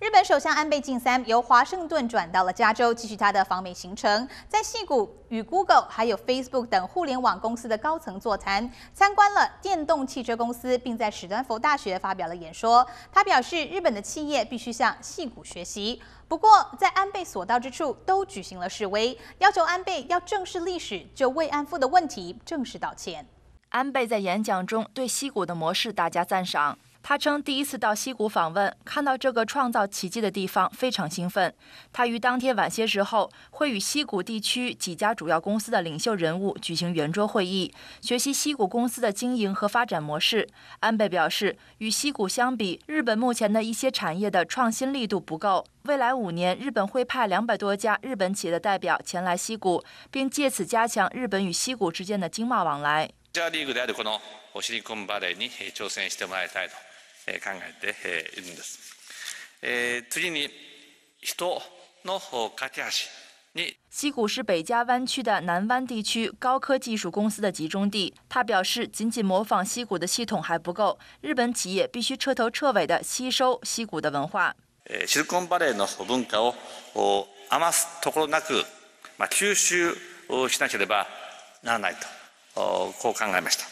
日本首相安倍晋三由华盛顿转到了加州，继续他的访美行程。在西谷与 Google、还有 Facebook 等互联网公司的高层座谈，参观了电动汽车公司，并在史丹佛大学发表了演说。他表示，日本的企业必须向西谷学习。不过，在安倍所到之处，都举行了示威，要求安倍要正视历史，就慰安妇的问题正式道歉。安倍在演讲中对西谷的模式大加赞赏。他称，第一次到西谷访问，看到这个创造奇迹的地方，非常兴奋。他于当天晚些时候会与西谷地区几家主要公司的领袖人物举行圆桌会议，学习西谷公司的经营和发展模式。安倍表示，与西谷相比，日本目前的一些产业的创新力度不够。未来五年，日本会派两百多家日本企业的代表前来西谷，并借此加强日本与西谷之间的经贸往来。考えているんです。えー、次に人の架け橋西谷是北加湾区的南湾地区高科技术公司的集中地。他表示，仅仅模仿西谷的系统还不够，日本企业必须彻头彻尾吸收西谷的文化。シリコンバレーの文化を余すところなく、吸収しなければならないとこう考えました。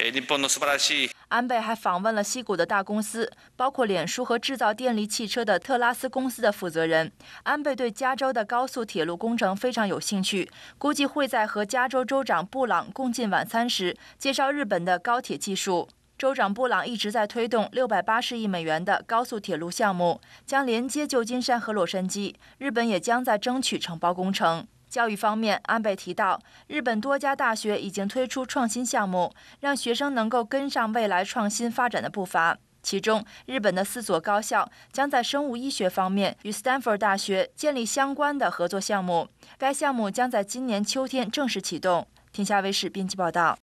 日本の素晴らしい安倍还访问了西谷的大公司，包括脸书和制造电力汽车的特拉斯公司的负责人。安倍对加州的高速铁路工程非常有兴趣，估计会在和加州州长布朗共进晚餐时介绍日本的高铁技术。州长布朗一直在推动六百八十亿美元的高速铁路项目，将连接旧金山和洛杉矶。日本也将在争取承包工程。教育方面，安倍提到，日本多家大学已经推出创新项目，让学生能够跟上未来创新发展的步伐。其中，日本的四所高校将在生物医学方面与斯坦福大学建立相关的合作项目，该项目将在今年秋天正式启动。天下卫视编辑报道。